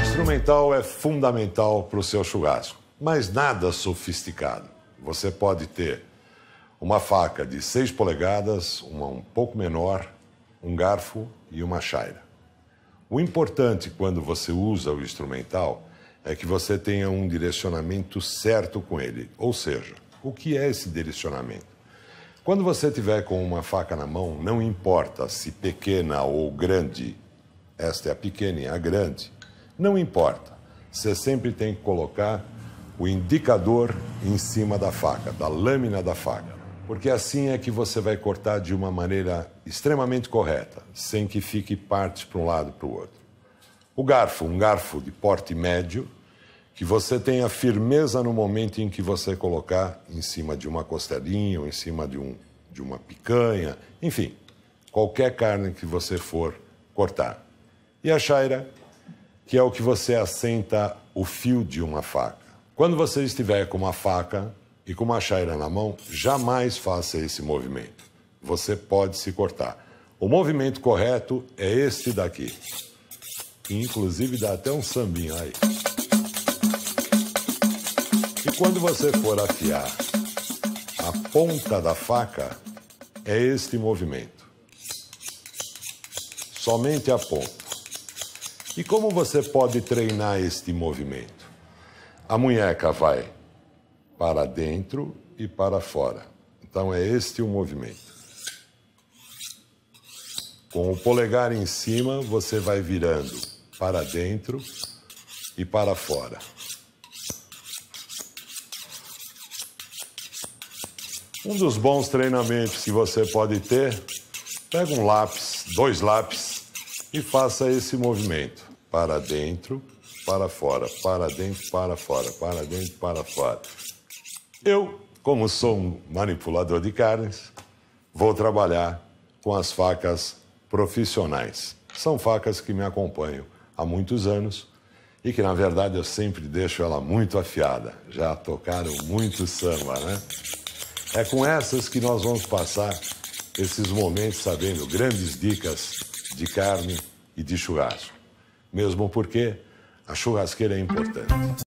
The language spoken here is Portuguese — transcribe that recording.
Instrumental é fundamental para o seu churrasco, mas nada sofisticado. Você pode ter uma faca de 6 polegadas, uma um pouco menor, um garfo e uma chaira. O importante quando você usa o instrumental é que você tenha um direcionamento certo com ele, ou seja, o que é esse direcionamento? Quando você tiver com uma faca na mão, não importa se pequena ou grande, esta é a pequena e a grande, não importa. Você sempre tem que colocar o indicador em cima da faca, da lâmina da faca, porque assim é que você vai cortar de uma maneira extremamente correta, sem que fique parte para um lado para o outro. O garfo, um garfo de porte médio, que você tenha firmeza no momento em que você colocar em cima de uma costelinha ou em cima de, um, de uma picanha, enfim, qualquer carne que você for cortar. E a chaira, que é o que você assenta o fio de uma faca. Quando você estiver com uma faca e com uma chaira na mão, jamais faça esse movimento. Você pode se cortar. O movimento correto é este daqui. Inclusive dá até um sambinho aí quando você for afiar a ponta da faca, é este movimento. Somente a ponta. E como você pode treinar este movimento? A munheca vai para dentro e para fora. Então é este o movimento. Com o polegar em cima, você vai virando para dentro e para fora. Um dos bons treinamentos que você pode ter, pega um lápis, dois lápis e faça esse movimento para dentro, para fora, para dentro, para fora, para dentro, para fora. Eu, como sou um manipulador de carnes, vou trabalhar com as facas profissionais. São facas que me acompanham há muitos anos e que, na verdade, eu sempre deixo ela muito afiada. Já tocaram muito samba, né? É com essas que nós vamos passar esses momentos sabendo grandes dicas de carne e de churrasco. Mesmo porque a churrasqueira é importante.